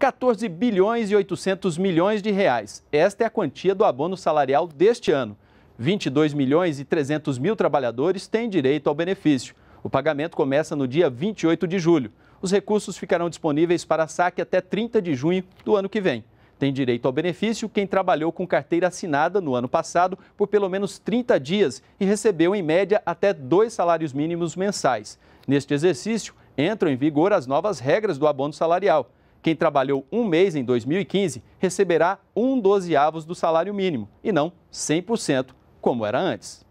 14 bilhões e 800 milhões de reais. Esta é a quantia do abono salarial deste ano. 22 milhões e 300 mil trabalhadores têm direito ao benefício. O pagamento começa no dia 28 de julho. Os recursos ficarão disponíveis para saque até 30 de junho do ano que vem. Tem direito ao benefício quem trabalhou com carteira assinada no ano passado por pelo menos 30 dias e recebeu, em média, até dois salários mínimos mensais. Neste exercício, entram em vigor as novas regras do abono salarial. Quem trabalhou um mês em 2015 receberá um dozeavos do salário mínimo e não 100%, como era antes.